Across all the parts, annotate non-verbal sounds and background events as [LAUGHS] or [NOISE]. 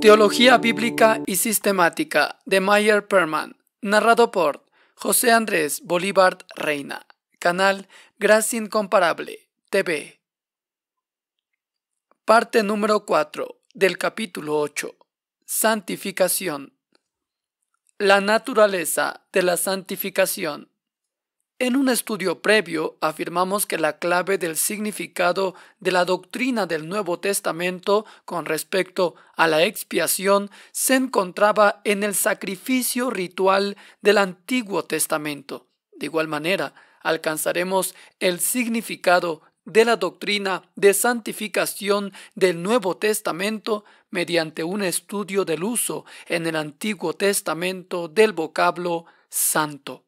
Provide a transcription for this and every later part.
Teología Bíblica y Sistemática de Mayer Perman, narrado por José Andrés Bolívar Reina, canal Gracia Incomparable, TV. Parte número 4 del capítulo 8. Santificación. La naturaleza de la santificación. En un estudio previo afirmamos que la clave del significado de la doctrina del Nuevo Testamento con respecto a la expiación se encontraba en el sacrificio ritual del Antiguo Testamento. De igual manera, alcanzaremos el significado de la doctrina de santificación del Nuevo Testamento mediante un estudio del uso en el Antiguo Testamento del vocablo santo.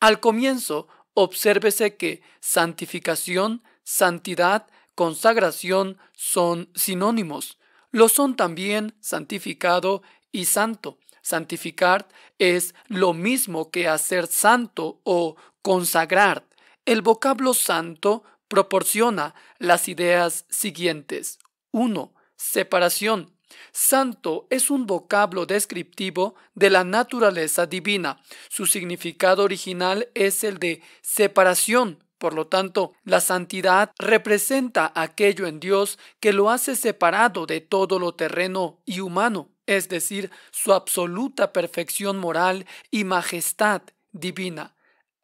Al comienzo, obsérvese que santificación, santidad, consagración son sinónimos. Lo son también santificado y santo. Santificar es lo mismo que hacer santo o consagrar. El vocablo santo proporciona las ideas siguientes. 1. Separación. Santo es un vocablo descriptivo de la naturaleza divina. Su significado original es el de separación. Por lo tanto, la santidad representa aquello en Dios que lo hace separado de todo lo terreno y humano, es decir, su absoluta perfección moral y majestad divina.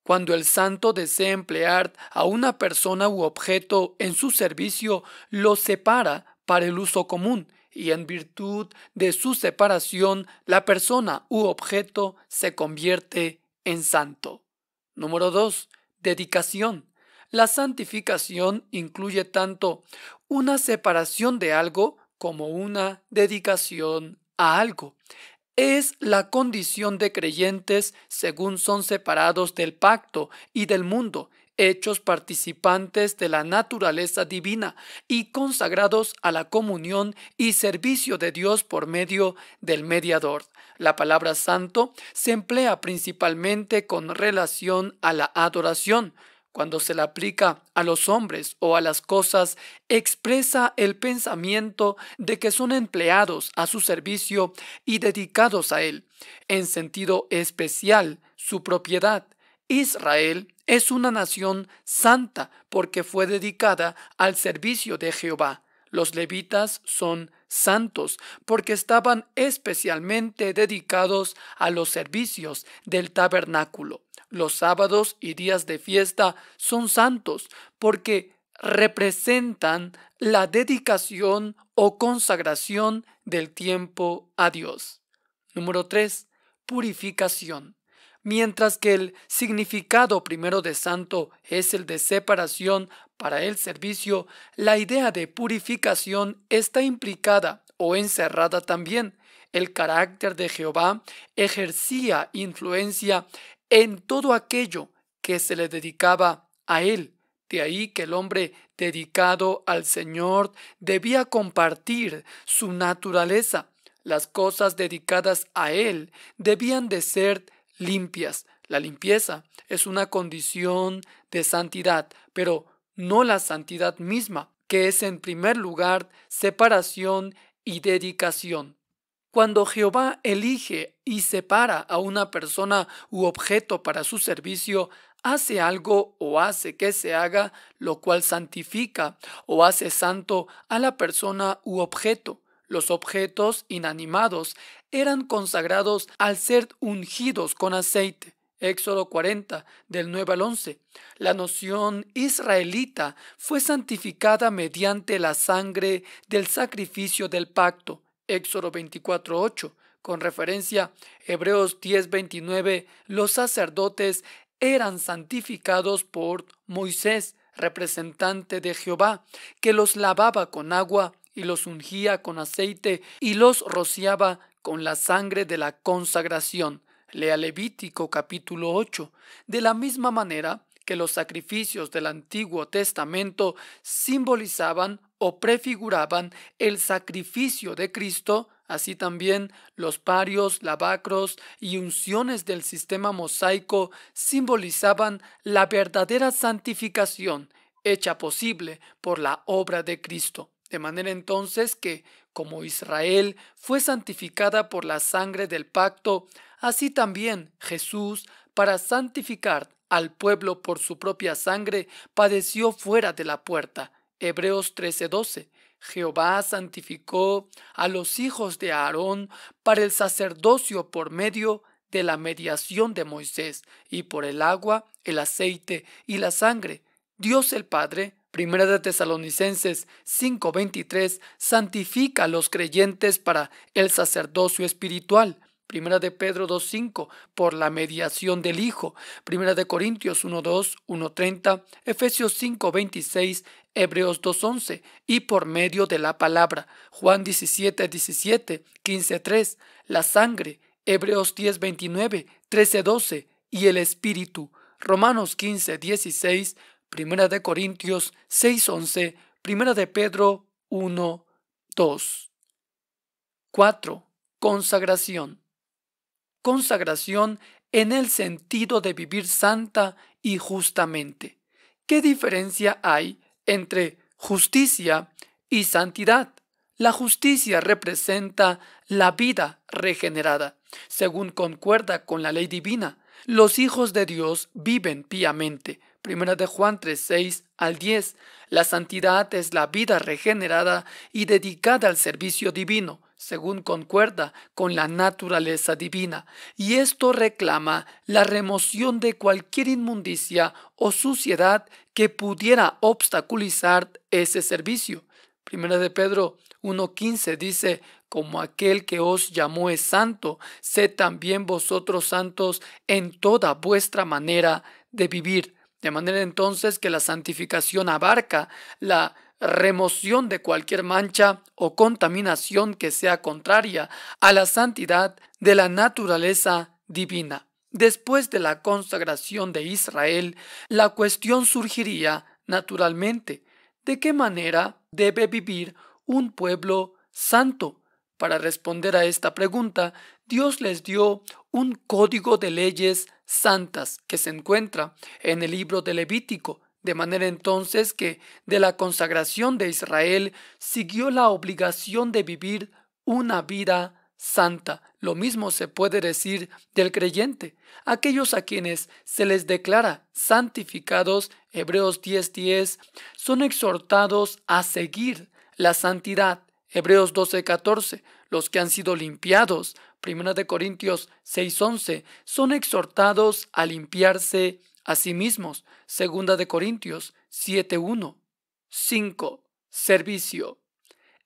Cuando el santo desea emplear a una persona u objeto en su servicio, lo separa para el uso común y en virtud de su separación la persona u objeto se convierte en santo. Número 2. Dedicación. La santificación incluye tanto una separación de algo como una dedicación a algo. Es la condición de creyentes según son separados del pacto y del mundo hechos participantes de la naturaleza divina y consagrados a la comunión y servicio de Dios por medio del mediador. La palabra santo se emplea principalmente con relación a la adoración. Cuando se la aplica a los hombres o a las cosas, expresa el pensamiento de que son empleados a su servicio y dedicados a él, en sentido especial, su propiedad Israel es una nación santa porque fue dedicada al servicio de Jehová. Los levitas son santos porque estaban especialmente dedicados a los servicios del tabernáculo. Los sábados y días de fiesta son santos porque representan la dedicación o consagración del tiempo a Dios. Número 3. Purificación. Mientras que el significado primero de santo es el de separación para el servicio, la idea de purificación está implicada o encerrada también. El carácter de Jehová ejercía influencia en todo aquello que se le dedicaba a él. De ahí que el hombre dedicado al Señor debía compartir su naturaleza. Las cosas dedicadas a él debían de ser limpias. La limpieza es una condición de santidad, pero no la santidad misma, que es en primer lugar separación y dedicación. Cuando Jehová elige y separa a una persona u objeto para su servicio, hace algo o hace que se haga, lo cual santifica o hace santo a la persona u objeto. Los objetos inanimados eran consagrados al ser ungidos con aceite. Éxodo 40, del 9 al 11. La noción israelita fue santificada mediante la sangre del sacrificio del pacto. Éxodo 24, 8. Con referencia, Hebreos 10, 29, los sacerdotes eran santificados por Moisés, representante de Jehová, que los lavaba con agua y los ungía con aceite y los rociaba con la sangre de la consagración. Lea Levítico capítulo 8. De la misma manera que los sacrificios del Antiguo Testamento simbolizaban o prefiguraban el sacrificio de Cristo, así también los parios, lavacros y unciones del sistema mosaico simbolizaban la verdadera santificación hecha posible por la obra de Cristo. De manera entonces que, como Israel fue santificada por la sangre del pacto, así también Jesús, para santificar al pueblo por su propia sangre, padeció fuera de la puerta. Hebreos 13:12. Jehová santificó a los hijos de Aarón para el sacerdocio por medio de la mediación de Moisés, y por el agua, el aceite y la sangre. Dios el Padre Primera de Tesalonicenses 5:23 santifica a los creyentes para el sacerdocio espiritual. Primera de Pedro 2:5 por la mediación del Hijo. Primera de Corintios 1:2, 1:30, Efesios 5:26, Hebreos 2:11 y por medio de la palabra. Juan 17:17, 15:3, la sangre. Hebreos 10:29, 13:12 y el espíritu. Romanos 15:16 Primera de Corintios 6:11, Primera de Pedro 1.2 4. Consagración. Consagración en el sentido de vivir santa y justamente. ¿Qué diferencia hay entre justicia y santidad? La justicia representa la vida regenerada, según concuerda con la ley divina. Los hijos de Dios viven piamente, Primera de Juan 3, 6 al 10. La santidad es la vida regenerada y dedicada al servicio divino, según concuerda con la naturaleza divina, y esto reclama la remoción de cualquier inmundicia o suciedad que pudiera obstaculizar ese servicio. Primera de Pedro 1.15 dice, como aquel que os llamó es santo, sed también vosotros santos en toda vuestra manera de vivir. De manera entonces que la santificación abarca la remoción de cualquier mancha o contaminación que sea contraria a la santidad de la naturaleza divina. Después de la consagración de Israel, la cuestión surgiría naturalmente de qué manera debe vivir un pueblo santo. Para responder a esta pregunta, Dios les dio un código de leyes santas que se encuentra en el libro de Levítico, de manera entonces que de la consagración de Israel siguió la obligación de vivir una vida santa. Lo mismo se puede decir del creyente, aquellos a quienes se les declara santificados, Hebreos 10:10, 10, son exhortados a seguir la santidad Hebreos 12:14, los que han sido limpiados, 1 de Corintios 6:11, son exhortados a limpiarse a sí mismos, 2 de Corintios 7:1. 5. Servicio.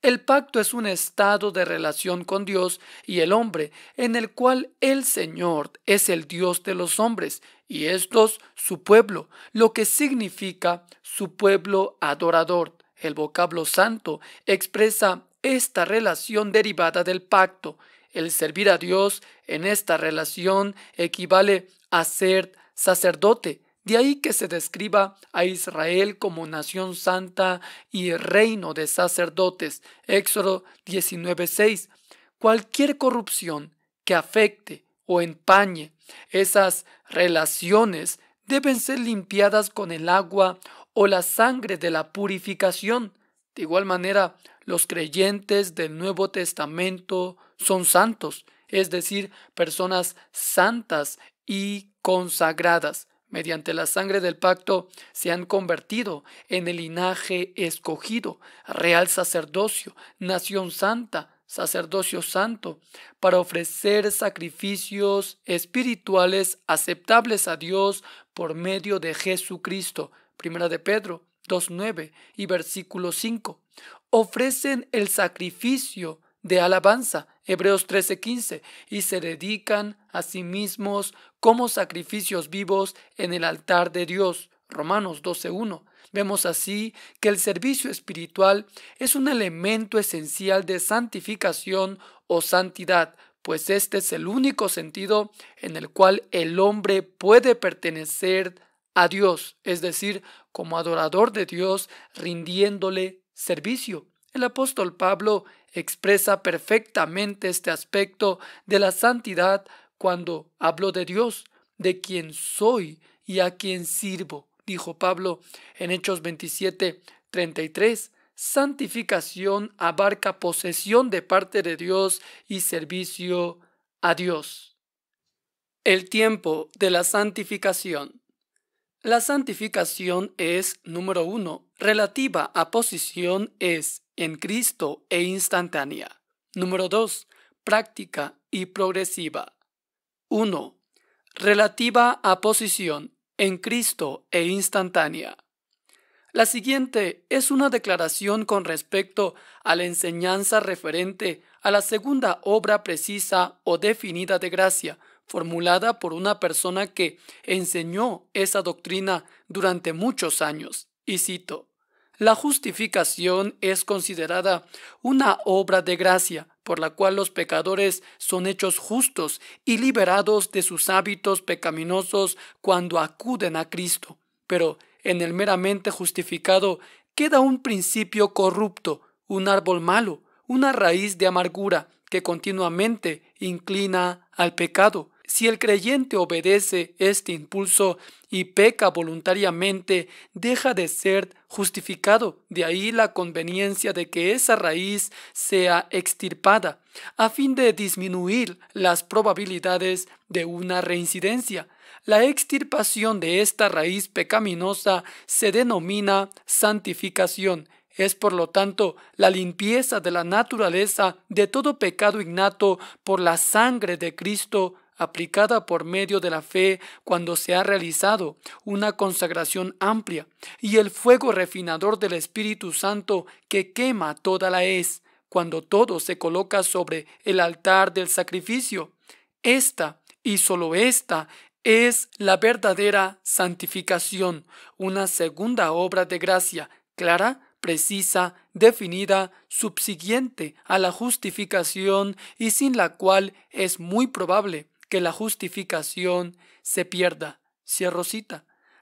El pacto es un estado de relación con Dios y el hombre, en el cual el Señor es el Dios de los hombres y estos su pueblo, lo que significa su pueblo adorador. El vocablo santo expresa esta relación derivada del pacto. El servir a Dios en esta relación equivale a ser sacerdote. De ahí que se describa a Israel como nación santa y reino de sacerdotes. Éxodo 19:6. Cualquier corrupción que afecte o empañe esas relaciones deben ser limpiadas con el agua o la sangre de la purificación. De igual manera, los creyentes del Nuevo Testamento son santos, es decir, personas santas y consagradas. Mediante la sangre del pacto se han convertido en el linaje escogido, real sacerdocio, nación santa, sacerdocio santo, para ofrecer sacrificios espirituales aceptables a Dios por medio de Jesucristo. Primera de Pedro 2.9 y versículo 5. Ofrecen el sacrificio de alabanza, Hebreos 13:15, y se dedican a sí mismos como sacrificios vivos en el altar de Dios, Romanos 12:1. Vemos así que el servicio espiritual es un elemento esencial de santificación o santidad, pues este es el único sentido en el cual el hombre puede pertenecer a Dios, es decir, como adorador de Dios, rindiéndole servicio. El apóstol Pablo expresa perfectamente este aspecto de la santidad cuando habló de Dios, de quien soy y a quien sirvo, dijo Pablo en Hechos 27, 33. Santificación abarca posesión de parte de Dios y servicio a Dios. El tiempo de la santificación. La santificación es, número uno, relativa a posición es en Cristo e instantánea. Número dos, práctica y progresiva. 1. Relativa a posición en Cristo e instantánea. La siguiente es una declaración con respecto a la enseñanza referente a la segunda obra precisa o definida de gracia formulada por una persona que enseñó esa doctrina durante muchos años, y cito, la justificación es considerada una obra de gracia por la cual los pecadores son hechos justos y liberados de sus hábitos pecaminosos cuando acuden a Cristo. Pero en el meramente justificado queda un principio corrupto, un árbol malo, una raíz de amargura que continuamente inclina al pecado, si el creyente obedece este impulso y peca voluntariamente, deja de ser justificado. De ahí la conveniencia de que esa raíz sea extirpada, a fin de disminuir las probabilidades de una reincidencia. La extirpación de esta raíz pecaminosa se denomina santificación. Es por lo tanto la limpieza de la naturaleza de todo pecado innato por la sangre de Cristo aplicada por medio de la fe cuando se ha realizado una consagración amplia y el fuego refinador del Espíritu Santo que quema toda la es cuando todo se coloca sobre el altar del sacrificio. Esta y sólo esta es la verdadera santificación, una segunda obra de gracia, clara, precisa, definida, subsiguiente a la justificación y sin la cual es muy probable que la justificación se pierda. Cierro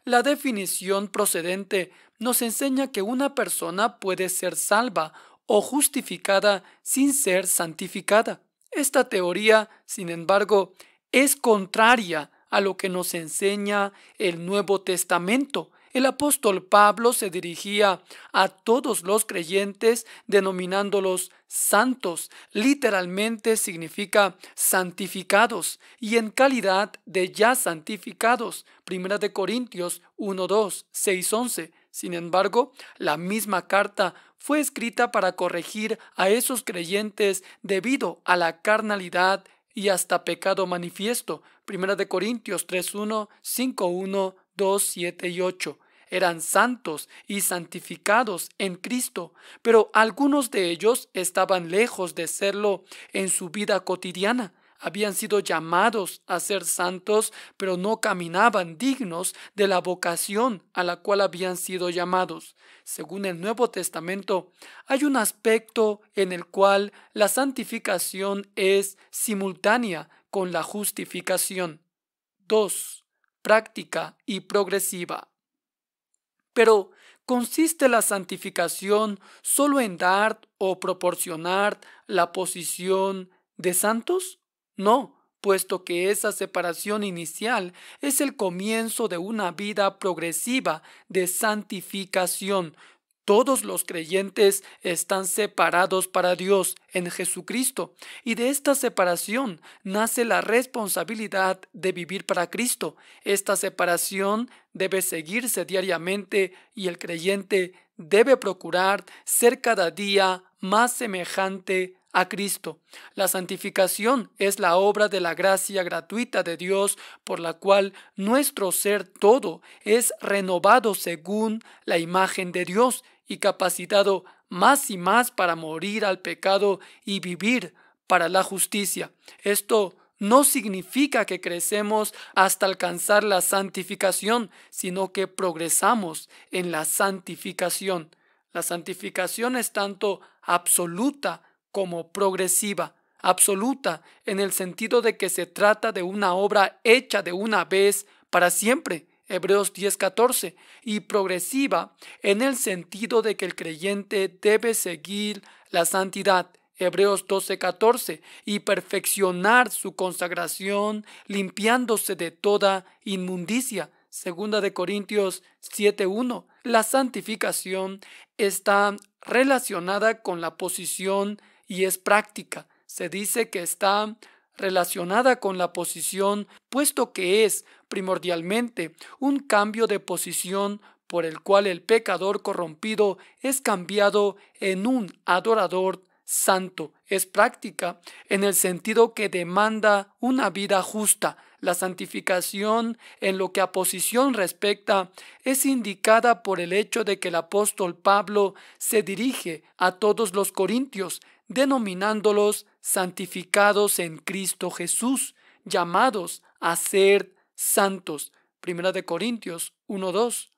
La definición procedente nos enseña que una persona puede ser salva o justificada sin ser santificada. Esta teoría, sin embargo, es contraria a lo que nos enseña el Nuevo Testamento, el apóstol Pablo se dirigía a todos los creyentes denominándolos santos, literalmente significa santificados y en calidad de ya santificados. Primera de Corintios 1, 2, 6, 11. Sin embargo, la misma carta fue escrita para corregir a esos creyentes debido a la carnalidad y hasta pecado manifiesto. Primera de Corintios 5, 1, 2, 7 y 8 eran santos y santificados en Cristo, pero algunos de ellos estaban lejos de serlo en su vida cotidiana. Habían sido llamados a ser santos, pero no caminaban dignos de la vocación a la cual habían sido llamados. Según el Nuevo Testamento, hay un aspecto en el cual la santificación es simultánea con la justificación. 2. Práctica y progresiva. Pero, ¿consiste la santificación solo en dar o proporcionar la posición de santos? No, puesto que esa separación inicial es el comienzo de una vida progresiva de santificación. Todos los creyentes están separados para Dios en Jesucristo y de esta separación nace la responsabilidad de vivir para Cristo. Esta separación debe seguirse diariamente y el creyente debe procurar ser cada día más semejante a Cristo. La santificación es la obra de la gracia gratuita de Dios por la cual nuestro ser todo es renovado según la imagen de Dios y capacitado más y más para morir al pecado y vivir para la justicia. Esto no significa que crecemos hasta alcanzar la santificación, sino que progresamos en la santificación. La santificación es tanto absoluta como progresiva. Absoluta en el sentido de que se trata de una obra hecha de una vez para siempre. Hebreos 10:14, y progresiva en el sentido de que el creyente debe seguir la santidad, Hebreos 12:14, y perfeccionar su consagración limpiándose de toda inmundicia. Segunda de Corintios 7:1. La santificación está relacionada con la posición y es práctica. Se dice que está relacionada con la posición, puesto que es primordialmente un cambio de posición por el cual el pecador corrompido es cambiado en un adorador santo, es práctica en el sentido que demanda una vida justa. La santificación en lo que a posición respecta es indicada por el hecho de que el apóstol Pablo se dirige a todos los corintios, denominándolos santificados en Cristo Jesús, llamados a ser santos. Primera de Corintios 1.2.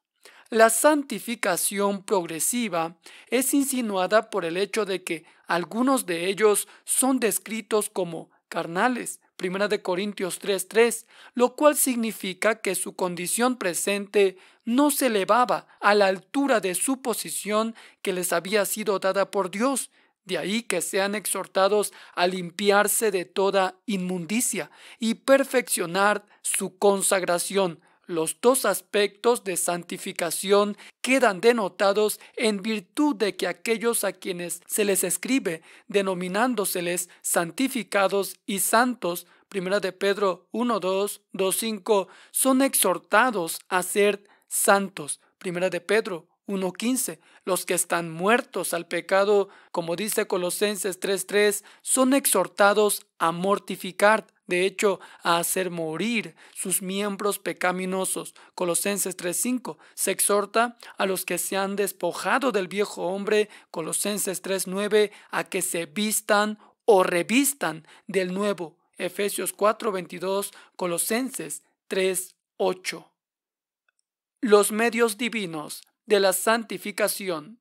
La santificación progresiva es insinuada por el hecho de que algunos de ellos son descritos como carnales, 1 de Corintios 3:3, lo cual significa que su condición presente no se elevaba a la altura de su posición que les había sido dada por Dios. De ahí que sean exhortados a limpiarse de toda inmundicia y perfeccionar su consagración, los dos aspectos de santificación quedan denotados en virtud de que aquellos a quienes se les escribe, denominándoseles santificados y santos, 1 de Pedro 1, 2, son exhortados a ser santos, 1 de Pedro 1.15. Los que están muertos al pecado, como dice Colosenses 3.3, son exhortados a mortificar, de hecho, a hacer morir sus miembros pecaminosos. Colosenses 3.5 se exhorta a los que se han despojado del viejo hombre, Colosenses 3.9, a que se vistan o revistan del nuevo, Efesios 4.22, Colosenses 3.8. Los medios divinos de la santificación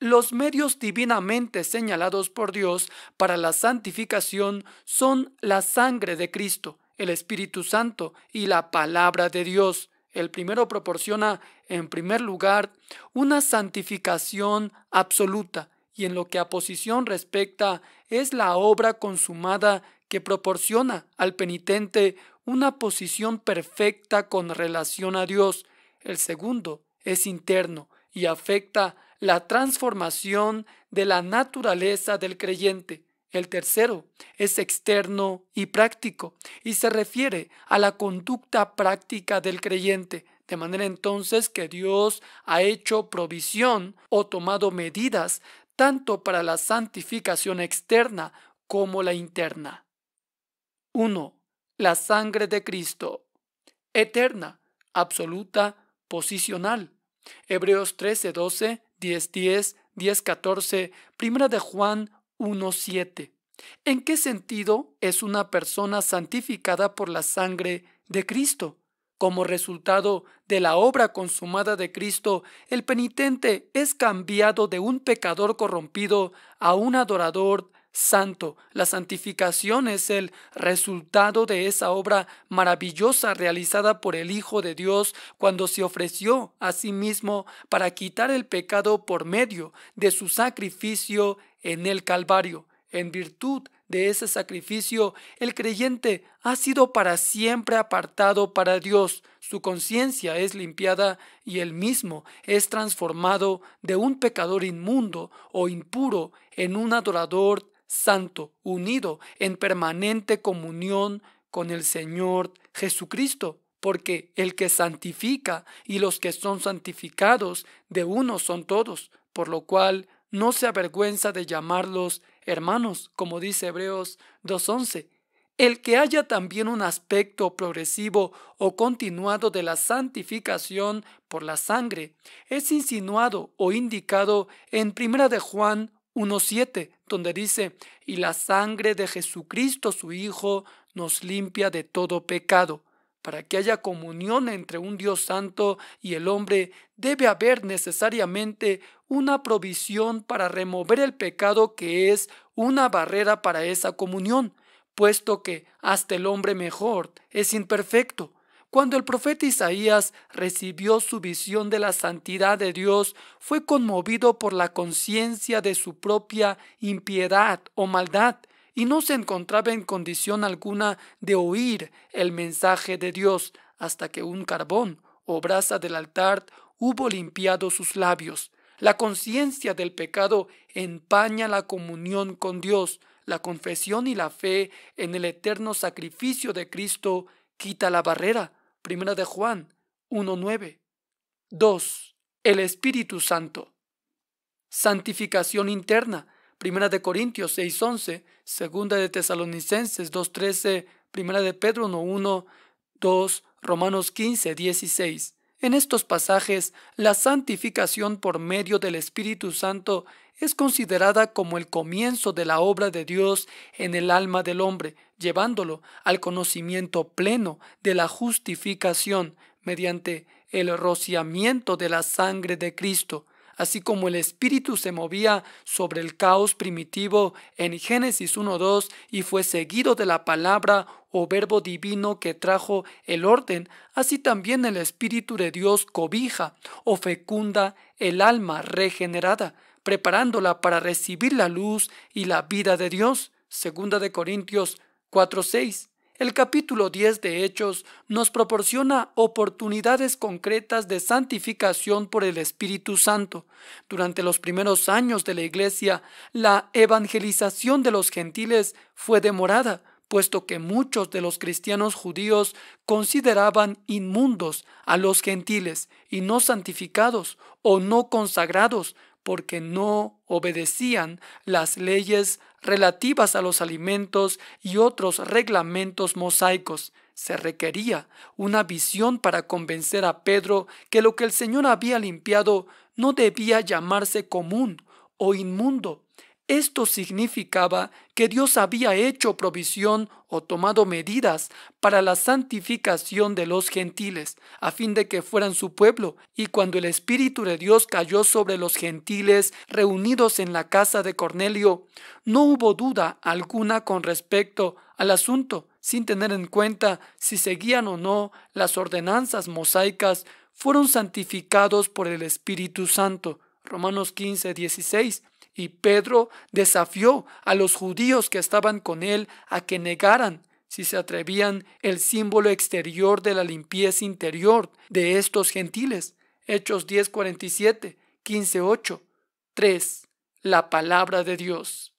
los medios divinamente señalados por Dios para la santificación son la sangre de Cristo, el Espíritu Santo y la palabra de Dios. El primero proporciona, en primer lugar, una santificación absoluta y en lo que a posición respecta es la obra consumada que proporciona al penitente una posición perfecta con relación a Dios. El segundo es interno y afecta la transformación de la naturaleza del creyente. El tercero es externo y práctico y se refiere a la conducta práctica del creyente, de manera entonces que Dios ha hecho provisión o tomado medidas tanto para la santificación externa como la interna. 1. La sangre de Cristo. Eterna, absoluta, posicional. Hebreos 13:12 10.10, 10.14, 1 de Juan 1.7. ¿En qué sentido es una persona santificada por la sangre de Cristo? Como resultado de la obra consumada de Cristo, el penitente es cambiado de un pecador corrompido a un adorador santo. La santificación es el resultado de esa obra maravillosa realizada por el Hijo de Dios cuando se ofreció a sí mismo para quitar el pecado por medio de su sacrificio en el Calvario. En virtud de ese sacrificio, el creyente ha sido para siempre apartado para Dios, su conciencia es limpiada y él mismo es transformado de un pecador inmundo o impuro en un adorador santo, unido en permanente comunión con el Señor Jesucristo, porque el que santifica y los que son santificados de uno son todos, por lo cual no se avergüenza de llamarlos hermanos, como dice Hebreos 2.11. El que haya también un aspecto progresivo o continuado de la santificación por la sangre es insinuado o indicado en Primera de Juan 1.7, donde dice, y la sangre de Jesucristo su Hijo nos limpia de todo pecado. Para que haya comunión entre un Dios santo y el hombre, debe haber necesariamente una provisión para remover el pecado que es una barrera para esa comunión, puesto que hasta el hombre mejor es imperfecto. Cuando el profeta Isaías recibió su visión de la santidad de Dios, fue conmovido por la conciencia de su propia impiedad o maldad y no se encontraba en condición alguna de oír el mensaje de Dios hasta que un carbón o brasa del altar hubo limpiado sus labios. La conciencia del pecado empaña la comunión con Dios, la confesión y la fe en el eterno sacrificio de Cristo quita la barrera Primera de Juan 1.9. 2. El Espíritu Santo. Santificación interna. Primera de Corintios 6.11. Segunda de Tesalonicenses 2.13. Primera de Pedro 1, 2. Romanos 16. En estos pasajes, la santificación por medio del Espíritu Santo es considerada como el comienzo de la obra de Dios en el alma del hombre, llevándolo al conocimiento pleno de la justificación mediante el rociamiento de la sangre de Cristo, así como el Espíritu se movía sobre el caos primitivo en Génesis 1.2 y fue seguido de la palabra o verbo divino que trajo el orden, así también el Espíritu de Dios cobija o fecunda el alma regenerada, preparándola para recibir la luz y la vida de Dios. Segunda de Corintios 4.6. El capítulo 10 de Hechos nos proporciona oportunidades concretas de santificación por el Espíritu Santo. Durante los primeros años de la Iglesia, la evangelización de los gentiles fue demorada, puesto que muchos de los cristianos judíos consideraban inmundos a los gentiles y no santificados o no consagrados, porque no obedecían las leyes relativas a los alimentos y otros reglamentos mosaicos. Se requería una visión para convencer a Pedro que lo que el Señor había limpiado no debía llamarse común o inmundo, esto significaba que Dios había hecho provisión o tomado medidas para la santificación de los gentiles, a fin de que fueran su pueblo, y cuando el Espíritu de Dios cayó sobre los gentiles reunidos en la casa de Cornelio, no hubo duda alguna con respecto al asunto, sin tener en cuenta si seguían o no las ordenanzas mosaicas, fueron santificados por el Espíritu Santo. Romanos 15, 16. Y Pedro desafió a los judíos que estaban con él a que negaran, si se atrevían, el símbolo exterior de la limpieza interior de estos gentiles. Hechos 10:47, 15:8. 3. La palabra de Dios.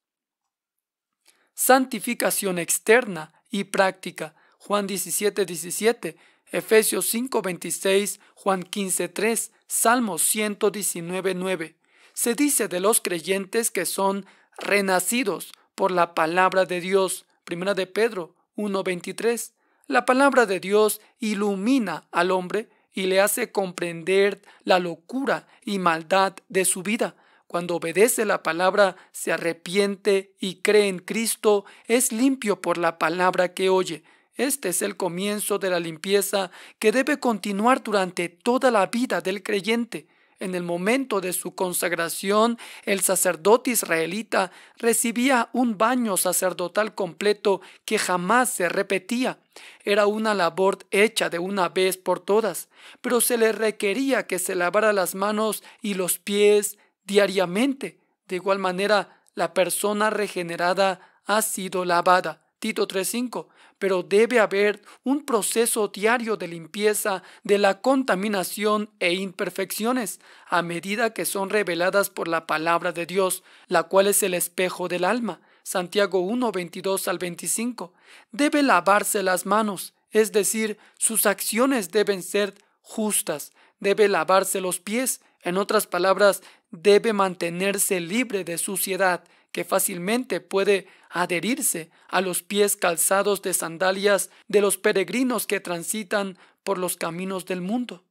Santificación externa y práctica. Juan 17:17. 17, Efesios 5:26, Juan 15:3, Salmo 119:9. Se dice de los creyentes que son renacidos por la palabra de Dios. Primera de Pedro 1.23. La palabra de Dios ilumina al hombre y le hace comprender la locura y maldad de su vida. Cuando obedece la palabra, se arrepiente y cree en Cristo, es limpio por la palabra que oye. Este es el comienzo de la limpieza que debe continuar durante toda la vida del creyente. En el momento de su consagración, el sacerdote israelita recibía un baño sacerdotal completo que jamás se repetía. Era una labor hecha de una vez por todas, pero se le requería que se lavara las manos y los pies diariamente. De igual manera, la persona regenerada ha sido lavada. Tito 3.5 pero debe haber un proceso diario de limpieza de la contaminación e imperfecciones a medida que son reveladas por la palabra de Dios, la cual es el espejo del alma. Santiago 1, 22 al 25. Debe lavarse las manos, es decir, sus acciones deben ser justas, debe lavarse los pies, en otras palabras, debe mantenerse libre de suciedad, que fácilmente puede adherirse a los pies calzados de sandalias de los peregrinos que transitan por los caminos del mundo.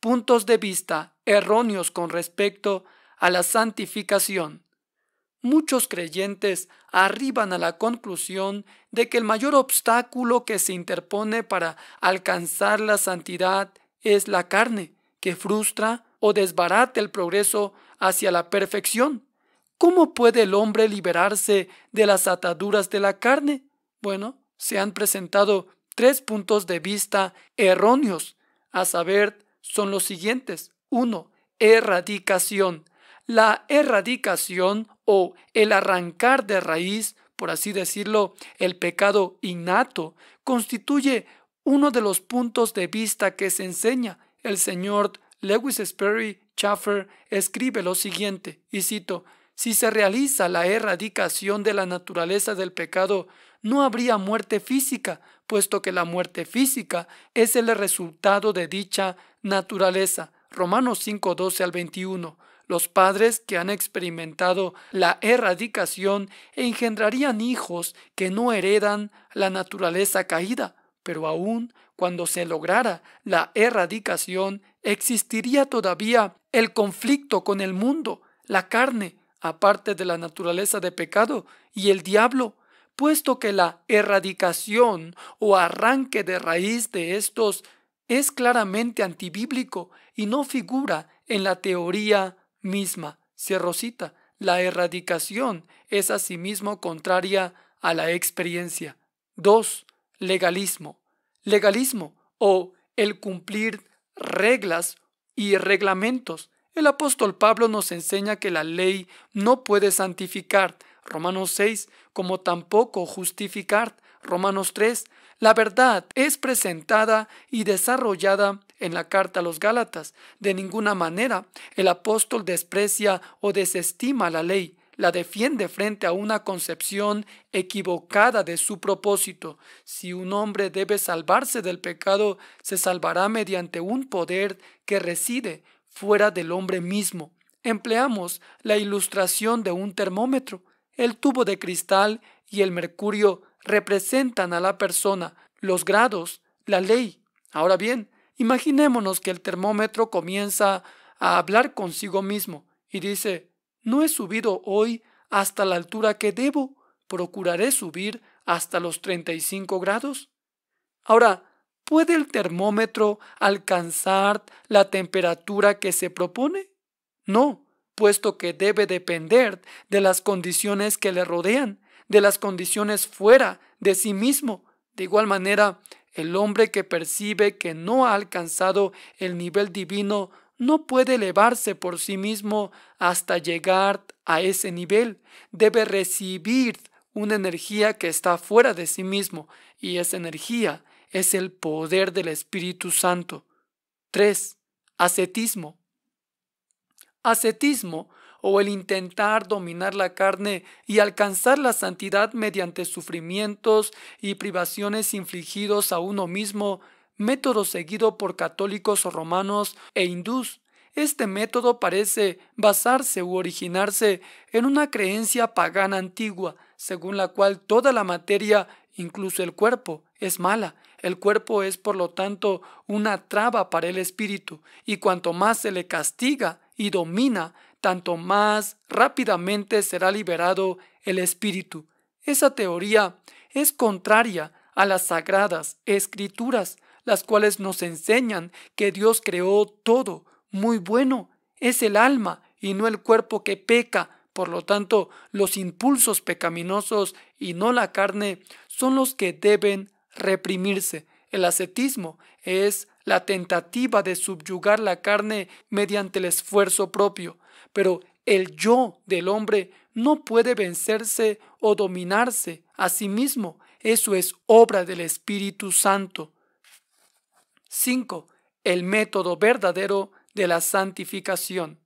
Puntos de vista erróneos con respecto a la santificación. Muchos creyentes arriban a la conclusión de que el mayor obstáculo que se interpone para alcanzar la santidad es la carne, que frustra o desbarata el progreso hacia la perfección. ¿Cómo puede el hombre liberarse de las ataduras de la carne? Bueno, se han presentado tres puntos de vista erróneos, a saber, son los siguientes. 1. Erradicación. La erradicación o el arrancar de raíz, por así decirlo, el pecado innato, constituye uno de los puntos de vista que se enseña. El señor Lewis Sperry Chaffer escribe lo siguiente, y cito, si se realiza la erradicación de la naturaleza del pecado, no habría muerte física, puesto que la muerte física es el resultado de dicha naturaleza. Romanos 5, al 21. Los padres que han experimentado la erradicación engendrarían hijos que no heredan la naturaleza caída, pero aún cuando se lograra la erradicación, existiría todavía el conflicto con el mundo, la carne, aparte de la naturaleza de pecado y el diablo, puesto que la erradicación o arranque de raíz de estos es claramente antibíblico y no figura en la teoría misma. se La erradicación es asimismo contraria a la experiencia. 2. Legalismo. Legalismo o el cumplir reglas y reglamentos el apóstol Pablo nos enseña que la ley no puede santificar, Romanos 6, como tampoco justificar, Romanos 3. La verdad es presentada y desarrollada en la carta a los Gálatas. De ninguna manera el apóstol desprecia o desestima la ley la defiende frente a una concepción equivocada de su propósito. Si un hombre debe salvarse del pecado, se salvará mediante un poder que reside fuera del hombre mismo. Empleamos la ilustración de un termómetro. El tubo de cristal y el mercurio representan a la persona, los grados, la ley. Ahora bien, imaginémonos que el termómetro comienza a hablar consigo mismo y dice, no he subido hoy hasta la altura que debo, procuraré subir hasta los 35 grados. Ahora, ¿Puede el termómetro alcanzar la temperatura que se propone? No, puesto que debe depender de las condiciones que le rodean, de las condiciones fuera de sí mismo. De igual manera, el hombre que percibe que no ha alcanzado el nivel divino no puede elevarse por sí mismo hasta llegar a ese nivel. Debe recibir una energía que está fuera de sí mismo y esa energía es el poder del Espíritu Santo. 3. Ascetismo. Ascetismo o el intentar dominar la carne y alcanzar la santidad mediante sufrimientos y privaciones infligidos a uno mismo, método seguido por católicos o romanos e hindús. Este método parece basarse u originarse en una creencia pagana antigua, según la cual toda la materia, incluso el cuerpo, es mala el cuerpo es, por lo tanto, una traba para el espíritu, y cuanto más se le castiga y domina, tanto más rápidamente será liberado el espíritu. Esa teoría es contraria a las sagradas escrituras, las cuales nos enseñan que Dios creó todo muy bueno. Es el alma y no el cuerpo que peca. Por lo tanto, los impulsos pecaminosos y no la carne son los que deben reprimirse. El ascetismo es la tentativa de subyugar la carne mediante el esfuerzo propio, pero el yo del hombre no puede vencerse o dominarse a sí mismo. Eso es obra del Espíritu Santo. 5. El método verdadero de la santificación.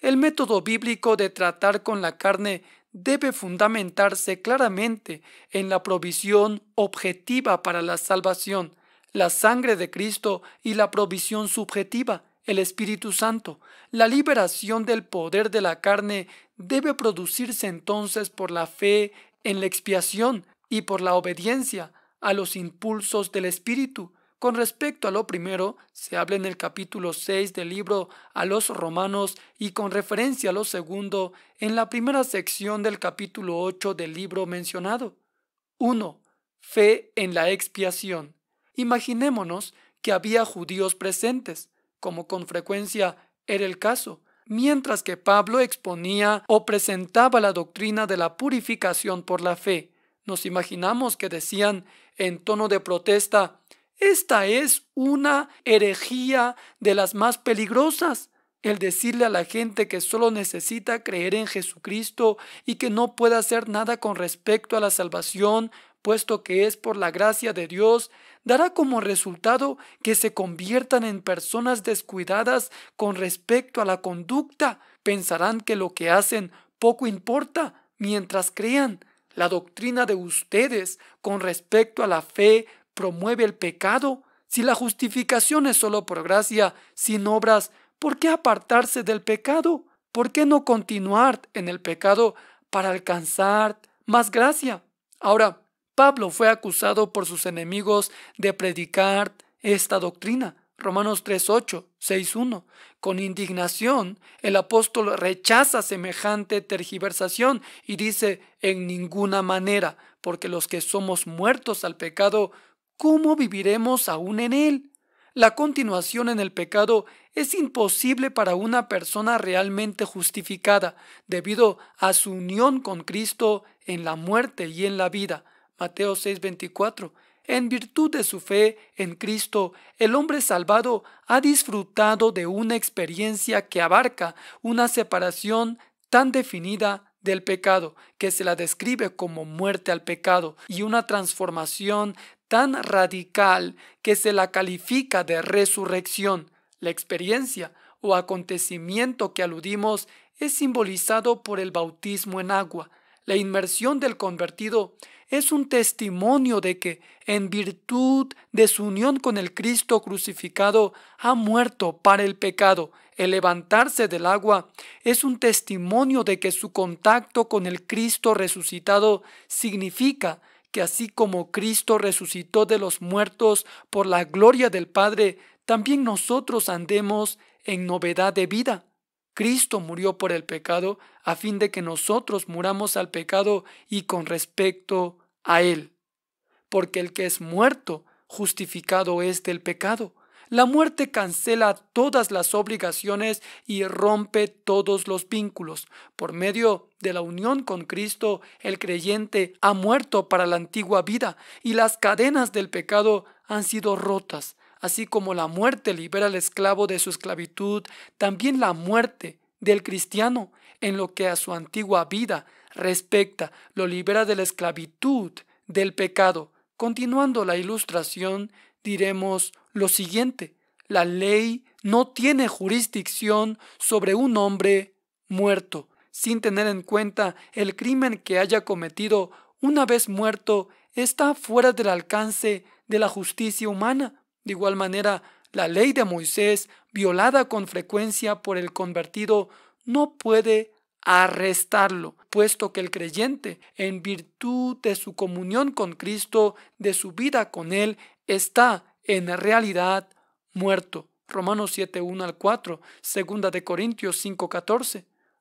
El método bíblico de tratar con la carne debe fundamentarse claramente en la provisión objetiva para la salvación, la sangre de Cristo y la provisión subjetiva, el Espíritu Santo. La liberación del poder de la carne debe producirse entonces por la fe en la expiación y por la obediencia a los impulsos del Espíritu, con respecto a lo primero, se habla en el capítulo 6 del libro a los romanos y con referencia a lo segundo en la primera sección del capítulo 8 del libro mencionado. 1. Fe en la expiación. Imaginémonos que había judíos presentes, como con frecuencia era el caso, mientras que Pablo exponía o presentaba la doctrina de la purificación por la fe. Nos imaginamos que decían en tono de protesta, esta es una herejía de las más peligrosas. El decirle a la gente que solo necesita creer en Jesucristo y que no puede hacer nada con respecto a la salvación, puesto que es por la gracia de Dios, dará como resultado que se conviertan en personas descuidadas con respecto a la conducta. Pensarán que lo que hacen poco importa mientras crean. La doctrina de ustedes con respecto a la fe promueve el pecado? Si la justificación es solo por gracia, sin obras, ¿por qué apartarse del pecado? ¿Por qué no continuar en el pecado para alcanzar más gracia? Ahora, Pablo fue acusado por sus enemigos de predicar esta doctrina. Romanos 3:8, 6:1. Con indignación, el apóstol rechaza semejante tergiversación y dice, en ninguna manera, porque los que somos muertos al pecado, ¿cómo viviremos aún en él? La continuación en el pecado es imposible para una persona realmente justificada debido a su unión con Cristo en la muerte y en la vida. Mateo 6:24. En virtud de su fe en Cristo, el hombre salvado ha disfrutado de una experiencia que abarca una separación tan definida del pecado, que se la describe como muerte al pecado, y una transformación tan radical que se la califica de resurrección. La experiencia o acontecimiento que aludimos es simbolizado por el bautismo en agua. La inmersión del convertido es un testimonio de que, en virtud de su unión con el Cristo crucificado, ha muerto para el pecado. El levantarse del agua es un testimonio de que su contacto con el Cristo resucitado significa que así como Cristo resucitó de los muertos por la gloria del Padre, también nosotros andemos en novedad de vida. Cristo murió por el pecado a fin de que nosotros muramos al pecado y con respecto a él. Porque el que es muerto, justificado es del pecado la muerte cancela todas las obligaciones y rompe todos los vínculos. Por medio de la unión con Cristo, el creyente ha muerto para la antigua vida y las cadenas del pecado han sido rotas. Así como la muerte libera al esclavo de su esclavitud, también la muerte del cristiano en lo que a su antigua vida respecta lo libera de la esclavitud del pecado. Continuando la ilustración, diremos lo siguiente, la ley no tiene jurisdicción sobre un hombre muerto, sin tener en cuenta el crimen que haya cometido una vez muerto, está fuera del alcance de la justicia humana. De igual manera, la ley de Moisés, violada con frecuencia por el convertido, no puede arrestarlo, puesto que el creyente, en virtud de su comunión con Cristo, de su vida con Él, está en realidad muerto. Romanos 7, al 4, segunda de Corintios 5,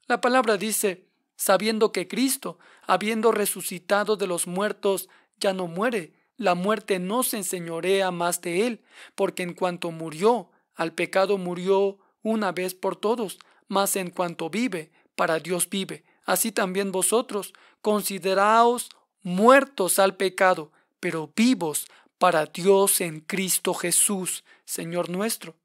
La palabra dice, sabiendo que Cristo, habiendo resucitado de los muertos, ya no muere, la muerte no se enseñorea más de él, porque en cuanto murió, al pecado murió una vez por todos, mas en cuanto vive, para Dios vive. Así también vosotros, consideraos muertos al pecado, pero vivos para Dios en Cristo Jesús, Señor nuestro.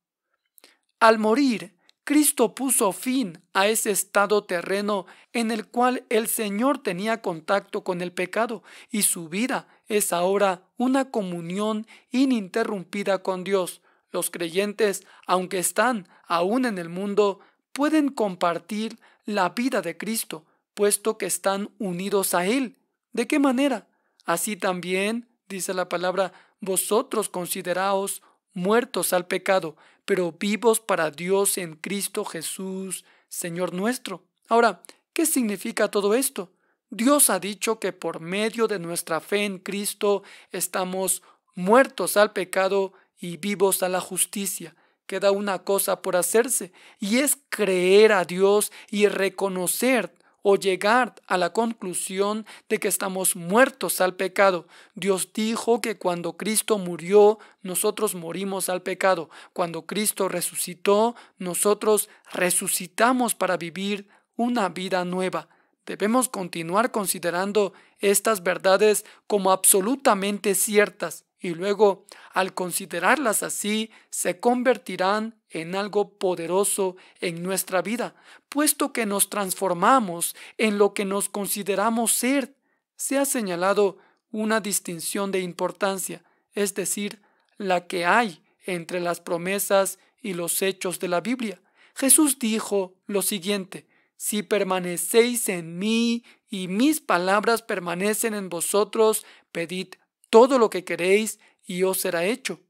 Al morir, Cristo puso fin a ese estado terreno en el cual el Señor tenía contacto con el pecado y su vida es ahora una comunión ininterrumpida con Dios. Los creyentes, aunque están aún en el mundo, pueden compartir la vida de Cristo, puesto que están unidos a Él. ¿De qué manera? Así también, dice la palabra, vosotros consideraos muertos al pecado, pero vivos para Dios en Cristo Jesús, Señor nuestro. Ahora, ¿qué significa todo esto? Dios ha dicho que por medio de nuestra fe en Cristo estamos muertos al pecado y vivos a la justicia. Queda una cosa por hacerse, y es creer a Dios y reconocer o llegar a la conclusión de que estamos muertos al pecado. Dios dijo que cuando Cristo murió, nosotros morimos al pecado. Cuando Cristo resucitó, nosotros resucitamos para vivir una vida nueva. Debemos continuar considerando estas verdades como absolutamente ciertas y luego, al considerarlas así, se convertirán en algo poderoso en nuestra vida, puesto que nos transformamos en lo que nos consideramos ser. Se ha señalado una distinción de importancia, es decir, la que hay entre las promesas y los hechos de la Biblia. Jesús dijo lo siguiente, si permanecéis en mí y mis palabras permanecen en vosotros, pedid todo lo que queréis y os será hecho.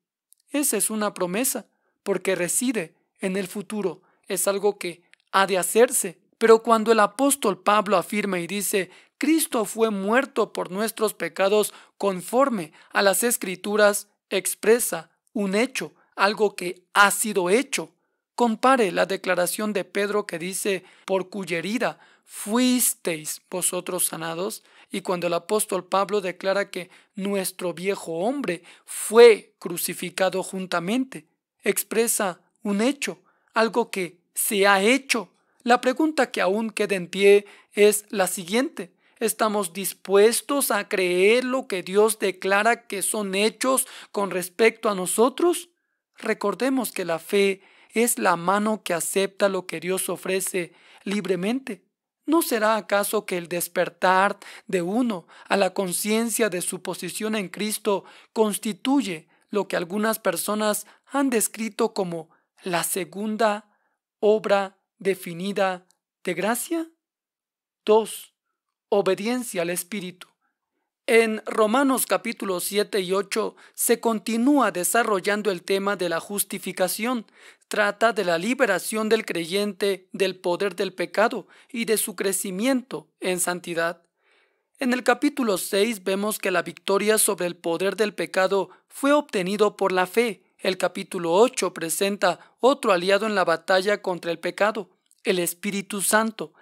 Esa es una promesa, porque reside en el futuro, es algo que ha de hacerse. Pero cuando el apóstol Pablo afirma y dice, Cristo fue muerto por nuestros pecados conforme a las escrituras, expresa un hecho, algo que ha sido hecho. Compare la declaración de Pedro que dice, por cuya herida fuisteis vosotros sanados, y cuando el apóstol Pablo declara que nuestro viejo hombre fue crucificado juntamente, expresa un hecho, algo que se ha hecho. La pregunta que aún queda en pie es la siguiente. ¿Estamos dispuestos a creer lo que Dios declara que son hechos con respecto a nosotros? Recordemos que la fe es la mano que acepta lo que Dios ofrece libremente. ¿No será acaso que el despertar de uno a la conciencia de su posición en Cristo constituye lo que algunas personas han descrito como la segunda obra definida de gracia? 2. Obediencia al Espíritu. En Romanos capítulos 7 y 8 se continúa desarrollando el tema de la justificación. Trata de la liberación del creyente del poder del pecado y de su crecimiento en santidad. En el capítulo 6 vemos que la victoria sobre el poder del pecado fue obtenido por la fe. El capítulo 8 presenta otro aliado en la batalla contra el pecado, el Espíritu Santo.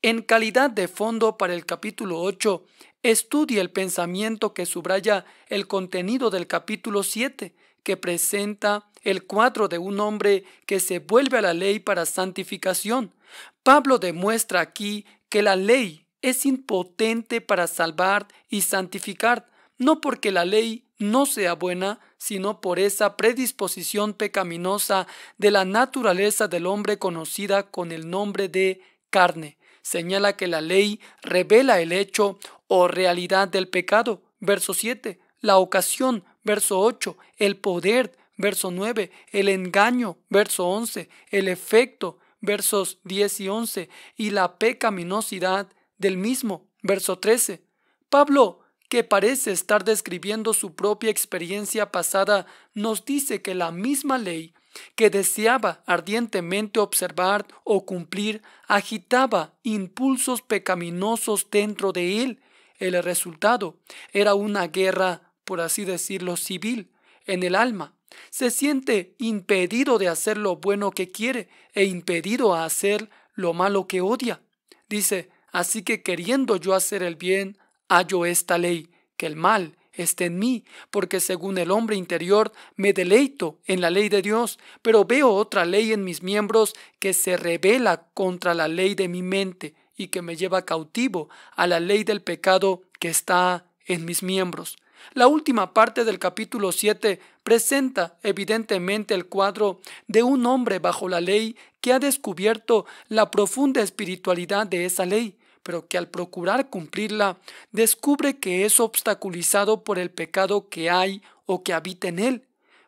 En calidad de fondo para el capítulo 8, Estudie el pensamiento que subraya el contenido del capítulo 7, que presenta el cuadro de un hombre que se vuelve a la ley para santificación. Pablo demuestra aquí que la ley es impotente para salvar y santificar, no porque la ley no sea buena, sino por esa predisposición pecaminosa de la naturaleza del hombre conocida con el nombre de carne. Señala que la ley revela el hecho o realidad del pecado, verso 7, la ocasión, verso 8, el poder, verso 9, el engaño, verso 11, el efecto, versos 10 y 11, y la pecaminosidad del mismo, verso 13. Pablo, que parece estar describiendo su propia experiencia pasada, nos dice que la misma ley que deseaba ardientemente observar o cumplir agitaba impulsos pecaminosos dentro de él el resultado era una guerra, por así decirlo, civil en el alma. Se siente impedido de hacer lo bueno que quiere e impedido a hacer lo malo que odia. Dice, así que queriendo yo hacer el bien, hallo esta ley, que el mal esté en mí, porque según el hombre interior me deleito en la ley de Dios, pero veo otra ley en mis miembros que se revela contra la ley de mi mente y que me lleva cautivo a la ley del pecado que está en mis miembros. La última parte del capítulo 7 presenta evidentemente el cuadro de un hombre bajo la ley que ha descubierto la profunda espiritualidad de esa ley, pero que al procurar cumplirla descubre que es obstaculizado por el pecado que hay o que habita en él.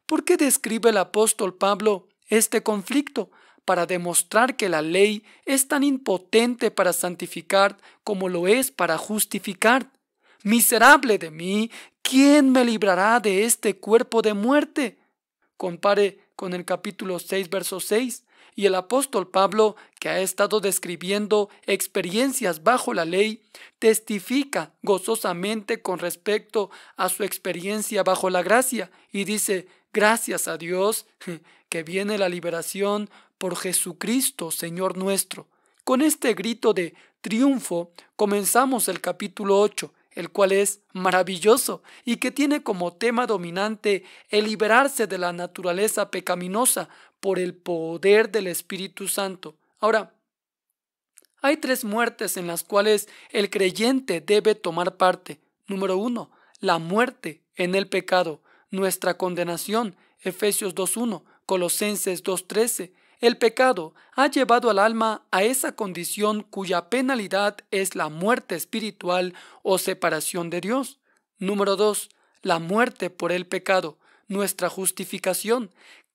¿Por qué describe el apóstol Pablo este conflicto? para demostrar que la ley es tan impotente para santificar como lo es para justificar. Miserable de mí, ¿quién me librará de este cuerpo de muerte? Compare con el capítulo 6, verso 6, y el apóstol Pablo, que ha estado describiendo experiencias bajo la ley, testifica gozosamente con respecto a su experiencia bajo la gracia y dice, gracias a Dios [LAUGHS] que viene la liberación por Jesucristo, Señor nuestro. Con este grito de triunfo comenzamos el capítulo 8, el cual es maravilloso y que tiene como tema dominante el liberarse de la naturaleza pecaminosa por el poder del Espíritu Santo. Ahora, hay tres muertes en las cuales el creyente debe tomar parte. Número uno, la muerte en el pecado, nuestra condenación, Efesios 2.1, Colosenses 2.13, el pecado ha llevado al alma a esa condición cuya penalidad es la muerte espiritual o separación de Dios. Número 2. La muerte por el pecado, nuestra justificación,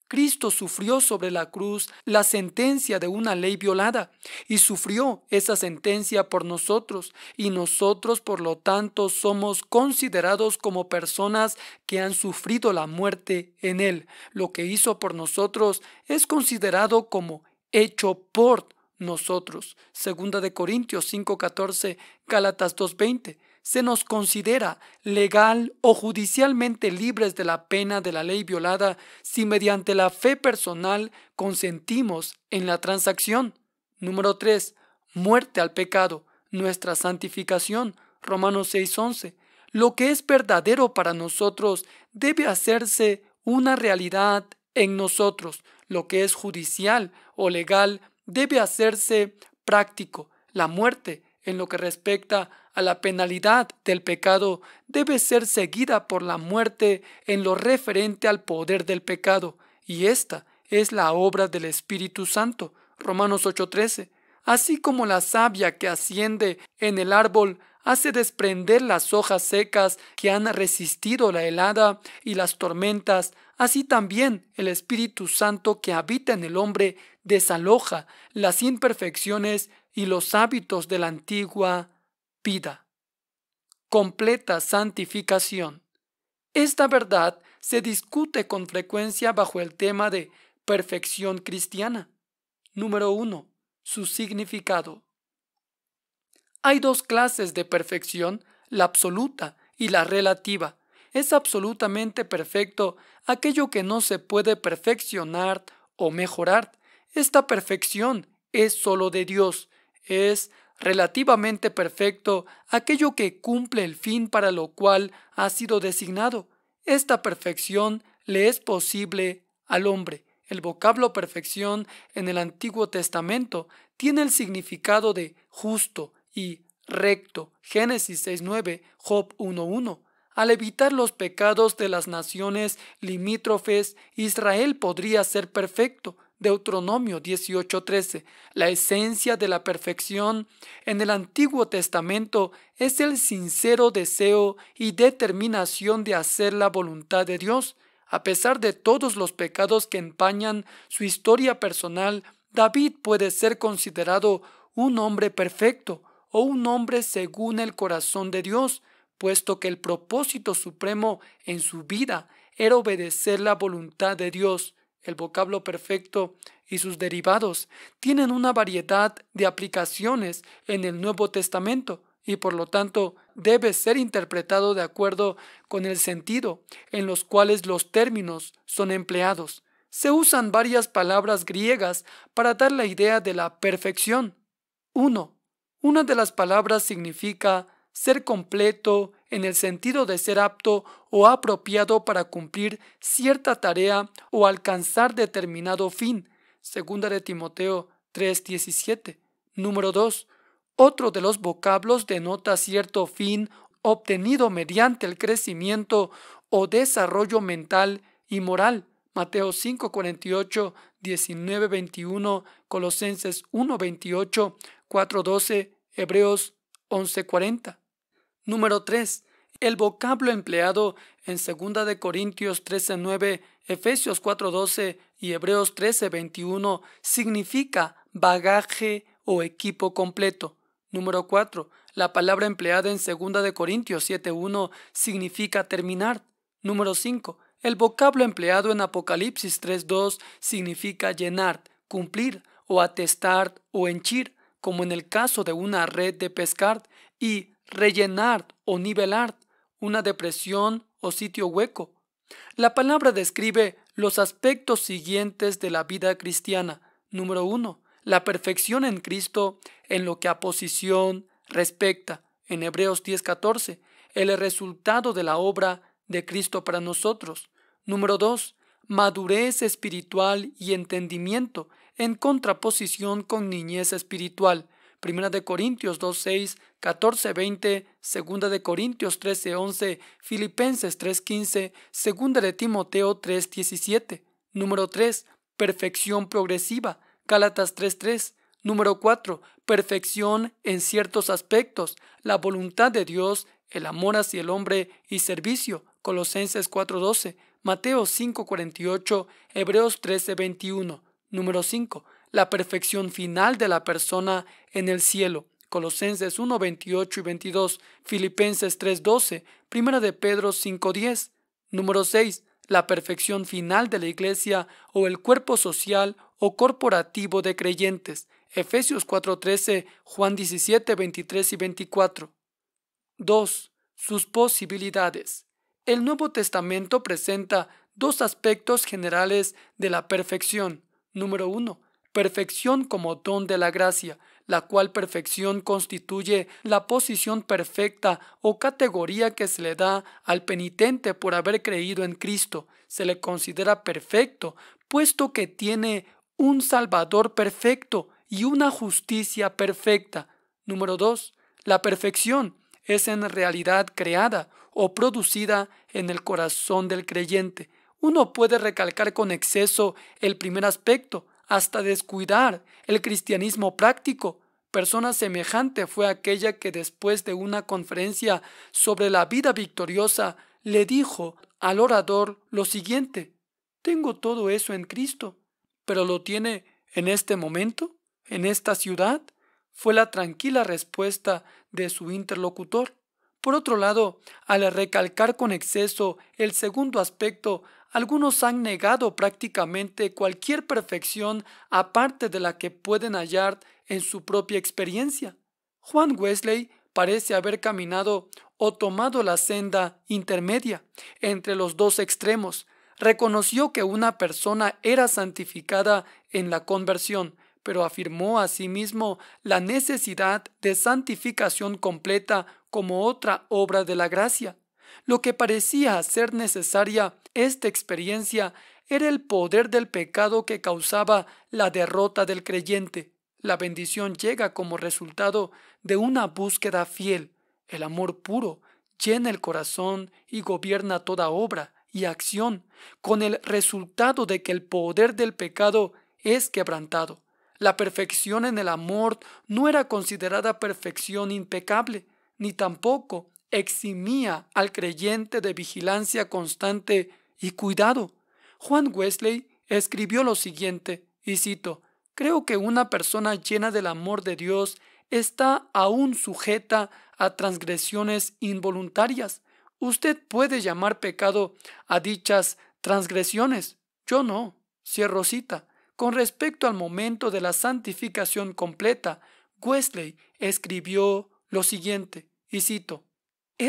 Cristo sufrió sobre la cruz la sentencia de una ley violada y sufrió esa sentencia por nosotros y nosotros por lo tanto somos considerados como personas que han sufrido la muerte en Él. Lo que hizo por nosotros es considerado como hecho por nosotros. Segunda de Corintios 5.14, Gálatas 2.20 se nos considera legal o judicialmente libres de la pena de la ley violada si mediante la fe personal consentimos en la transacción. Número 3. Muerte al pecado, nuestra santificación. Romanos 6:11. Lo que es verdadero para nosotros debe hacerse una realidad en nosotros. Lo que es judicial o legal debe hacerse práctico. La muerte en lo que respecta a la penalidad del pecado debe ser seguida por la muerte en lo referente al poder del pecado, y esta es la obra del Espíritu Santo. Romanos 8:13. Así como la savia que asciende en el árbol hace desprender las hojas secas que han resistido la helada y las tormentas, así también el Espíritu Santo que habita en el hombre desaloja las imperfecciones y los hábitos de la antigua vida, completa santificación. Esta verdad se discute con frecuencia bajo el tema de perfección cristiana. Número 1. Su significado. Hay dos clases de perfección, la absoluta y la relativa. Es absolutamente perfecto aquello que no se puede perfeccionar o mejorar. Esta perfección es sólo de Dios, es relativamente perfecto aquello que cumple el fin para lo cual ha sido designado. Esta perfección le es posible al hombre. El vocablo perfección en el Antiguo Testamento tiene el significado de justo y recto. Génesis 6.9, Job 1.1. Al evitar los pecados de las naciones limítrofes, Israel podría ser perfecto, Deuteronomio 18:13. La esencia de la perfección en el Antiguo Testamento es el sincero deseo y determinación de hacer la voluntad de Dios. A pesar de todos los pecados que empañan su historia personal, David puede ser considerado un hombre perfecto o un hombre según el corazón de Dios, puesto que el propósito supremo en su vida era obedecer la voluntad de Dios el vocablo perfecto y sus derivados tienen una variedad de aplicaciones en el Nuevo Testamento y por lo tanto debe ser interpretado de acuerdo con el sentido en los cuales los términos son empleados. Se usan varias palabras griegas para dar la idea de la perfección. 1. Una de las palabras significa ser completo en el sentido de ser apto o apropiado para cumplir cierta tarea o alcanzar determinado fin. Segunda de Timoteo 3:17. Número 2. Otro de los vocablos denota cierto fin obtenido mediante el crecimiento o desarrollo mental y moral. Mateo 5:48, 19:21, Colosenses 1:28, 4:12, Hebreos 11:40. Número 3. El vocablo empleado en 2 Corintios 13:9, Efesios 4:12 y Hebreos 13:21 significa bagaje o equipo completo. Número 4. La palabra empleada en 2 Corintios 7:1 significa terminar. Número 5. El vocablo empleado en Apocalipsis 3:2 significa llenar, cumplir o atestar o henchir, como en el caso de una red de pescar, y rellenar o nivelar una depresión o sitio hueco. La palabra describe los aspectos siguientes de la vida cristiana. Número 1. La perfección en Cristo en lo que a posición respecta. En Hebreos 10:14, el resultado de la obra de Cristo para nosotros. Número 2. Madurez espiritual y entendimiento en contraposición con niñez espiritual. Primera de Corintios 2.6, 14.20, Segunda de Corintios 13.11, Filipenses 3.15, Segunda de Timoteo 3.17. Número 3. Perfección progresiva. Gálatas 3.3. Número 4. Perfección en ciertos aspectos. La voluntad de Dios, el amor hacia el hombre y servicio. Colosenses 4.12. Mateo 5.48. Hebreos 13.21. Número 5 la perfección final de la persona en el cielo. Colosenses 1, 28 y 22, Filipenses 3, 12, Primera de Pedro 5, 10. Número 6. La perfección final de la iglesia o el cuerpo social o corporativo de creyentes. Efesios 4, 13. Juan 17, 23 y 24. 2. Sus posibilidades. El Nuevo Testamento presenta dos aspectos generales de la perfección. Número 1 perfección como don de la gracia, la cual perfección constituye la posición perfecta o categoría que se le da al penitente por haber creído en Cristo. Se le considera perfecto, puesto que tiene un Salvador perfecto y una justicia perfecta. Número 2. La perfección es en realidad creada o producida en el corazón del creyente. Uno puede recalcar con exceso el primer aspecto, hasta descuidar el cristianismo práctico. Persona semejante fue aquella que después de una conferencia sobre la vida victoriosa le dijo al orador lo siguiente, tengo todo eso en Cristo, pero lo tiene en este momento, en esta ciudad, fue la tranquila respuesta de su interlocutor. Por otro lado, al recalcar con exceso el segundo aspecto algunos han negado prácticamente cualquier perfección aparte de la que pueden hallar en su propia experiencia. Juan Wesley parece haber caminado o tomado la senda intermedia entre los dos extremos. Reconoció que una persona era santificada en la conversión, pero afirmó asimismo sí la necesidad de santificación completa como otra obra de la gracia. Lo que parecía ser necesaria esta experiencia era el poder del pecado que causaba la derrota del creyente. La bendición llega como resultado de una búsqueda fiel. El amor puro llena el corazón y gobierna toda obra y acción, con el resultado de que el poder del pecado es quebrantado. La perfección en el amor no era considerada perfección impecable, ni tampoco eximía al creyente de vigilancia constante y cuidado. Juan Wesley escribió lo siguiente, y cito, Creo que una persona llena del amor de Dios está aún sujeta a transgresiones involuntarias. Usted puede llamar pecado a dichas transgresiones. Yo no. Cierro cita. Con respecto al momento de la santificación completa, Wesley escribió lo siguiente, y cito,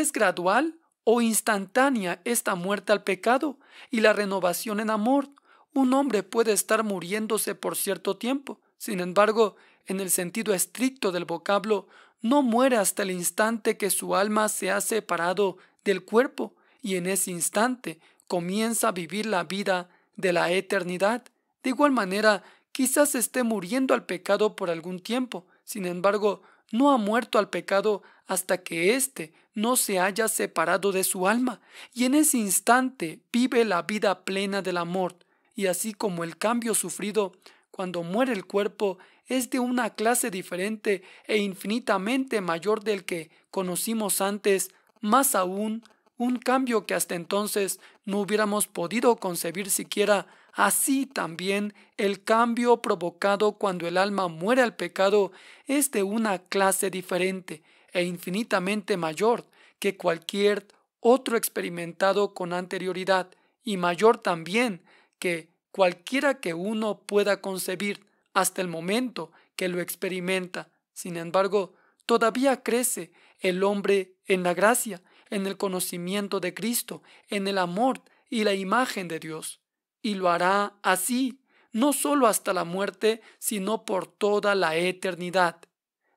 ¿Es gradual o instantánea esta muerte al pecado y la renovación en amor? Un hombre puede estar muriéndose por cierto tiempo. Sin embargo, en el sentido estricto del vocablo, no muere hasta el instante que su alma se ha separado del cuerpo y en ese instante comienza a vivir la vida de la eternidad. De igual manera, quizás esté muriendo al pecado por algún tiempo, sin embargo, no ha muerto al pecado hasta que éste no se haya separado de su alma, y en ese instante vive la vida plena del amor, y así como el cambio sufrido cuando muere el cuerpo es de una clase diferente e infinitamente mayor del que conocimos antes, más aún un cambio que hasta entonces no hubiéramos podido concebir siquiera, así también el cambio provocado cuando el alma muere al pecado es de una clase diferente e infinitamente mayor que cualquier otro experimentado con anterioridad y mayor también que cualquiera que uno pueda concebir hasta el momento que lo experimenta. Sin embargo, todavía crece el hombre en la gracia, en el conocimiento de Cristo, en el amor y la imagen de Dios. Y lo hará así, no sólo hasta la muerte, sino por toda la eternidad.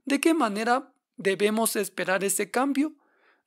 ¿De qué manera Debemos esperar ese cambio,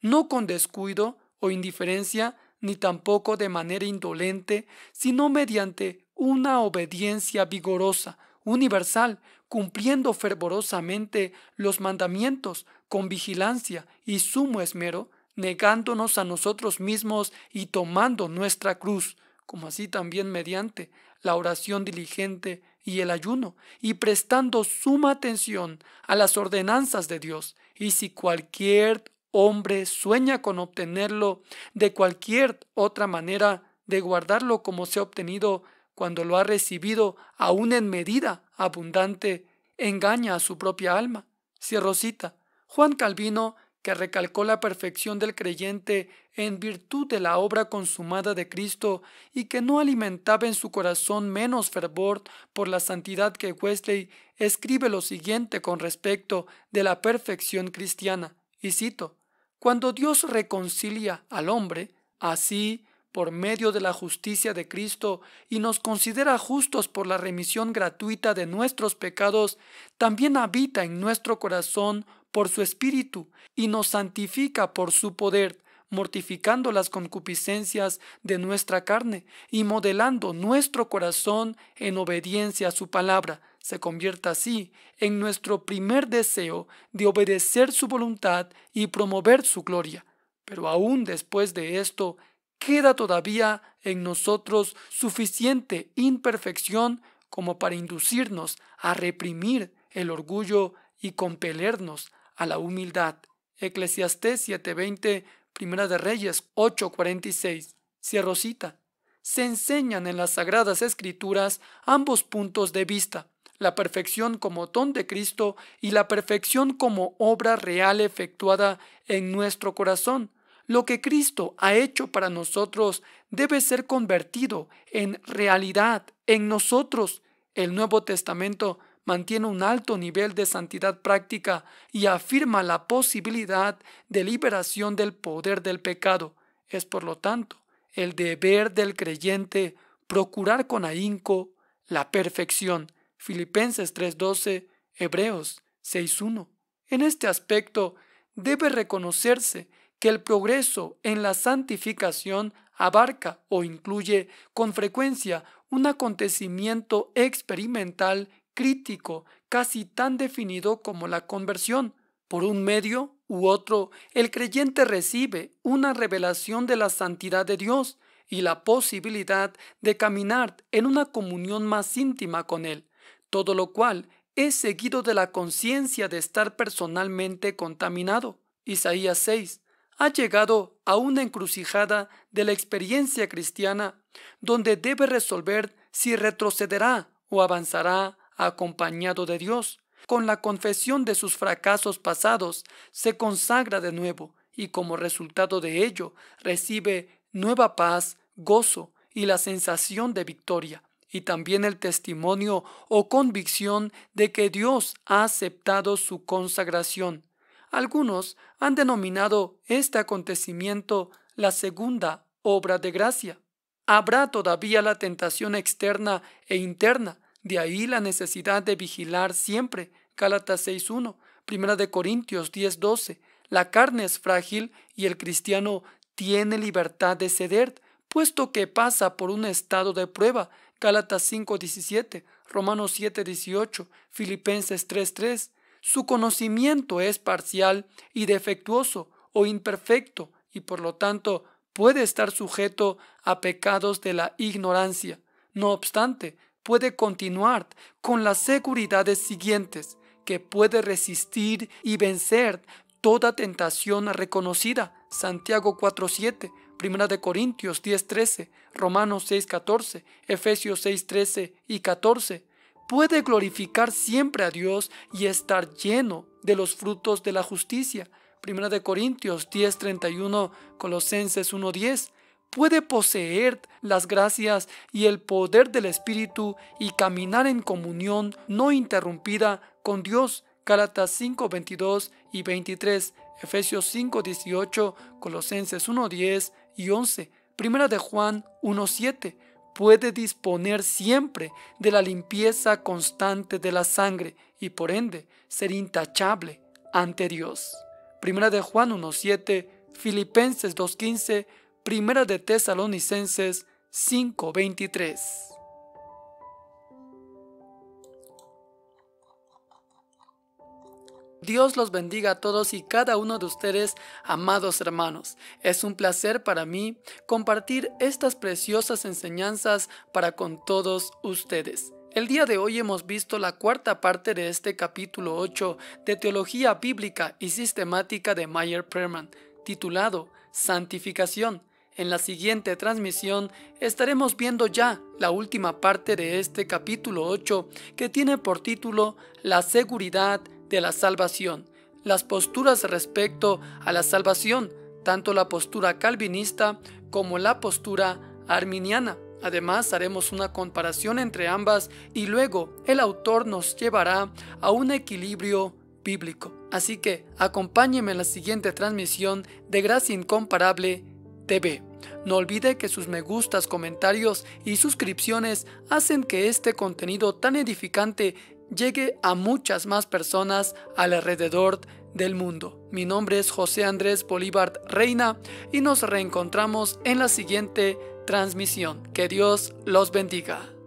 no con descuido o indiferencia, ni tampoco de manera indolente, sino mediante una obediencia vigorosa, universal, cumpliendo fervorosamente los mandamientos con vigilancia y sumo esmero, negándonos a nosotros mismos y tomando nuestra cruz, como así también mediante la oración diligente y el ayuno, y prestando suma atención a las ordenanzas de Dios. Y si cualquier hombre sueña con obtenerlo de cualquier otra manera, de guardarlo como se ha obtenido cuando lo ha recibido, aún en medida abundante, engaña a su propia alma. Cierro cita. Juan Calvino que recalcó la perfección del creyente en virtud de la obra consumada de Cristo y que no alimentaba en su corazón menos fervor por la santidad que Wesley escribe lo siguiente con respecto de la perfección cristiana, y cito, Cuando Dios reconcilia al hombre, así, por medio de la justicia de Cristo y nos considera justos por la remisión gratuita de nuestros pecados, también habita en nuestro corazón por su espíritu y nos santifica por su poder, mortificando las concupiscencias de nuestra carne y modelando nuestro corazón en obediencia a su palabra. Se convierta así en nuestro primer deseo de obedecer su voluntad y promover su gloria. Pero aún después de esto, queda todavía en nosotros suficiente imperfección como para inducirnos a reprimir el orgullo y compelernos a la humildad. Eclesiastés 7:20, Primera de Reyes 8:46. Cierro cita. Se enseñan en las Sagradas Escrituras ambos puntos de vista, la perfección como don de Cristo y la perfección como obra real efectuada en nuestro corazón. Lo que Cristo ha hecho para nosotros debe ser convertido en realidad en nosotros. El Nuevo Testamento mantiene un alto nivel de santidad práctica y afirma la posibilidad de liberación del poder del pecado. Es por lo tanto el deber del creyente procurar con ahínco la perfección. Filipenses 3:12, Hebreos 6:1. En este aspecto debe reconocerse que el progreso en la santificación abarca o incluye con frecuencia un acontecimiento experimental crítico, casi tan definido como la conversión. Por un medio u otro, el creyente recibe una revelación de la santidad de Dios y la posibilidad de caminar en una comunión más íntima con Él, todo lo cual es seguido de la conciencia de estar personalmente contaminado. Isaías 6 ha llegado a una encrucijada de la experiencia cristiana, donde debe resolver si retrocederá o avanzará acompañado de Dios, con la confesión de sus fracasos pasados, se consagra de nuevo y como resultado de ello recibe nueva paz, gozo y la sensación de victoria, y también el testimonio o convicción de que Dios ha aceptado su consagración. Algunos han denominado este acontecimiento la segunda obra de gracia. Habrá todavía la tentación externa e interna, de ahí la necesidad de vigilar siempre. Gálatas 6.1, Primera de Corintios 10.12. La carne es frágil y el cristiano tiene libertad de ceder, puesto que pasa por un estado de prueba. Gálatas 5.17, Romanos 7.18, Filipenses 3.3. Su conocimiento es parcial y defectuoso o imperfecto y por lo tanto puede estar sujeto a pecados de la ignorancia. No obstante, puede continuar con las seguridades siguientes, que puede resistir y vencer toda tentación reconocida. Santiago 4.7, Primera de Corintios 10.13, Romanos 6.14, Efesios 6.13 y 14. Puede glorificar siempre a Dios y estar lleno de los frutos de la justicia. Primera de Corintios 10.31, Colosenses 1.10, puede poseer las gracias y el poder del Espíritu y caminar en comunión no interrumpida con Dios. Gálatas 5, 22 y 23, Efesios 5, 18, Colosenses 1, 10 y 11, Primera de Juan 1, 7. Puede disponer siempre de la limpieza constante de la sangre y por ende ser intachable ante Dios. Primera de Juan 1.7, Filipenses 2.15, Primera de Tesalonicenses 5:23. Dios los bendiga a todos y cada uno de ustedes, amados hermanos. Es un placer para mí compartir estas preciosas enseñanzas para con todos ustedes. El día de hoy hemos visto la cuarta parte de este capítulo 8 de Teología Bíblica y Sistemática de Meyer Perman, titulado Santificación. En la siguiente transmisión estaremos viendo ya la última parte de este capítulo 8 que tiene por título La seguridad de la salvación, las posturas respecto a la salvación, tanto la postura calvinista como la postura arminiana. Además haremos una comparación entre ambas y luego el autor nos llevará a un equilibrio bíblico. Así que acompáñeme en la siguiente transmisión de Gracia Incomparable no olvide que sus me gustas, comentarios y suscripciones hacen que este contenido tan edificante llegue a muchas más personas alrededor del mundo. Mi nombre es José Andrés Bolívar Reina y nos reencontramos en la siguiente transmisión. Que Dios los bendiga.